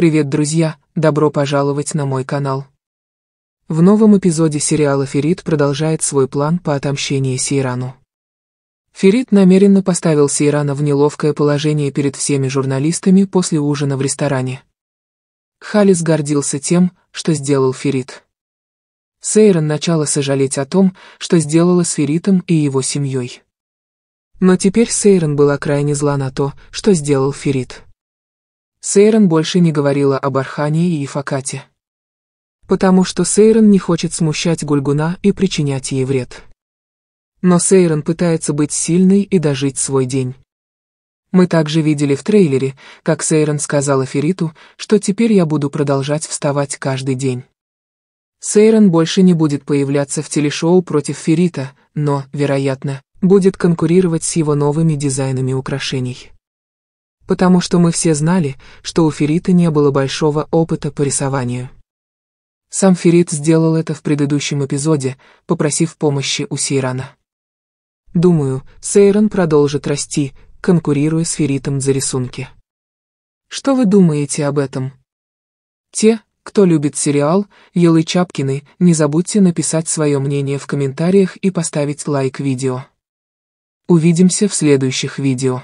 Привет, друзья! Добро пожаловать на мой канал. В новом эпизоде сериала Ферит продолжает свой план по отомщению Сейрану. Ферит намеренно поставил Сейрана в неловкое положение перед всеми журналистами после ужина в ресторане. Халис гордился тем, что сделал Ферит. Сейран начала сожалеть о том, что сделала с Феритом и его семьей. Но теперь Сейран была крайне зла на то, что сделал Ферит. Сейрон больше не говорила об Архане и Ифакате. Потому что Сейрон не хочет смущать Гульгуна и причинять ей вред. Но Сейрон пытается быть сильной и дожить свой день. Мы также видели в трейлере, как Сейрон сказала Фериту, что теперь я буду продолжать вставать каждый день. Сейрон больше не будет появляться в телешоу против Ферита, но, вероятно, будет конкурировать с его новыми дизайнами украшений потому что мы все знали, что у Ферита не было большого опыта по рисованию. Сам Ферит сделал это в предыдущем эпизоде, попросив помощи у Сейрана. Думаю, Сейран продолжит расти, конкурируя с Феритом за рисунки. Что вы думаете об этом? Те, кто любит сериал, Елы Чапкины, не забудьте написать свое мнение в комментариях и поставить лайк видео. Увидимся в следующих видео.